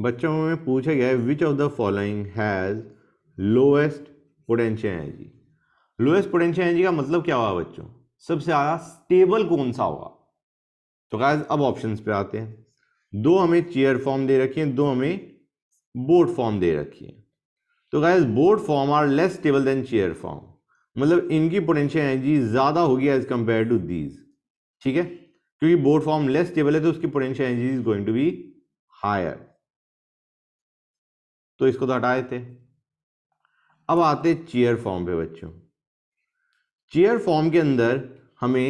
बच्चों में पूछा गया है which of the following has lowest potential energy lowest potential energy का मतलब क्या हुआ बच्चों सबसे ज़्यादा स्टेबल कौन सा होगा तो गाइस अब ऑप्शंस पे आते हैं दो हमें चेयर फॉर्म दे रखी है दो हमें बोर्ड फॉर्म दे रखी है तो guys boat form are less stable than chair form मतलब इनकी पोटेंशियल एनर्जी ज़्यादा होगी एज कम्पेयर टू दीज ठीक है क्योंकि बोर्ड फॉर्म लेस स्टेबल है तो उसकी potential energy is going to be higher तो इसको तो हटाए थे अब आते चेयर फॉर्म पे बच्चों चेयर फॉर्म के अंदर हमें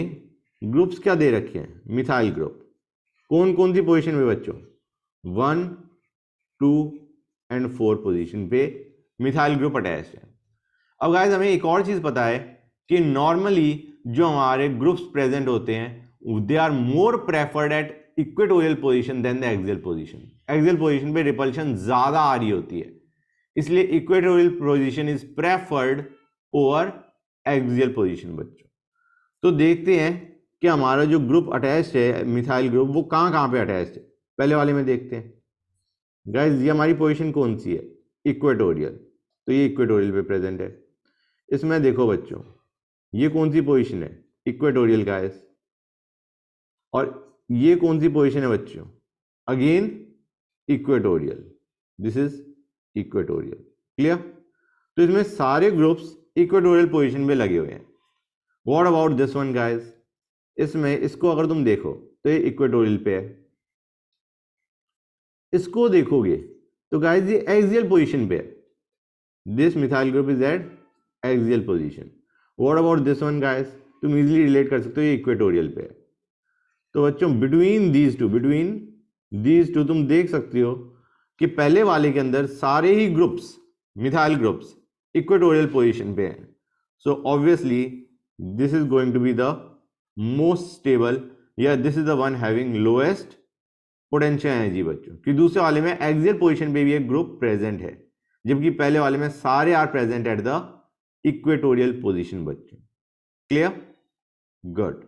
ग्रुप्स क्या दे रखे हैं मिथाइल ग्रुप कौन कौन सी पोजीशन पे बच्चों one two and four position पे मिथाइल ग्रुप अटैच है अब गाइज हमें एक और चीज़ पता है कि नॉर्मली जो हमारे ग्रुप्स प्रेजेंट होते हैं they are more preferred at equatorial position than the axial position axial position पे रिपल्शन ज़्यादा आ रही होती है इसलिए equatorial position is preferred over axial position बच्चों तो देखते हैं कि हमारा जो ग्रुप अटैच है मिथाइल ग्रुप वो कहाँ कहाँ पे अटैच है पहले वाले में देखते हैं गाइज ये हमारी पोजिशन कौन सी है इक्वेटोरियल तो ये इक्वेटोरियल पे प्रेजेंट है इसमें देखो बच्चों ये कौन सी पोजिशन है इक्वेटोरियल गाइस और ये कौन सी पोजिशन है बच्चों again equatorial this is equatorial clear तो इसमें सारे ग्रुप्स इक्वेटोरियल पोजिशन में लगे हुए हैं what about this one guys इसमें इसको अगर तुम देखो तो ये इक्वेटोरियल पे है इसको देखोगे तो गाइज ये एक्सियल पोजिशन पे है this methyl group is at axial position what about this one guys तुम इजिली रिलेट कर सकते हो ये इक्वेटोरियल पे है तो बच्चों between these two between these two तुम देख सकते हो कि पहले वाले के अंदर सारे ही groups methyl groups equatorial position पे हैं so obviously this is going to be the most stable या this is the one having lowest potential energy बच्चों कि दूसरे वाले में एग्जिट पोजिशन पे भी एक ग्रुप प्रेजेंट है जबकि पहले वाले में सारे are present at the equatorial position बच्चों क्लियर गुड